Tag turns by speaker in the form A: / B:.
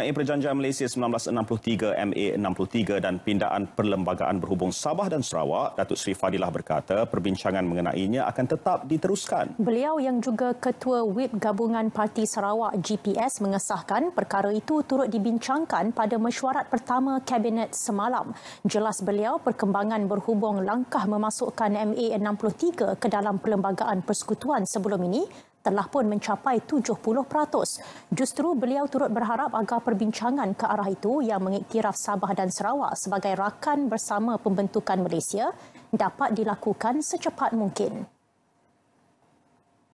A: Naik Perjanjian Malaysia 1963 MA63 dan Pindaan Perlembagaan Berhubung Sabah dan Sarawak, Datuk Sri Fadilah berkata perbincangan mengenainya akan tetap diteruskan. Beliau
B: yang juga Ketua WIP Gabungan Parti Sarawak GPS mengesahkan perkara itu turut dibincangkan pada mesyuarat pertama Kabinet semalam. Jelas beliau perkembangan berhubung langkah memasukkan MA63 ke dalam Perlembagaan Persekutuan sebelum ini telah pun mencapai 70%. Justru beliau turut berharap agar perbincangan ke arah itu yang mengiktiraf Sabah dan Sarawak sebagai rakan bersama pembentukan Malaysia dapat dilakukan secepat mungkin.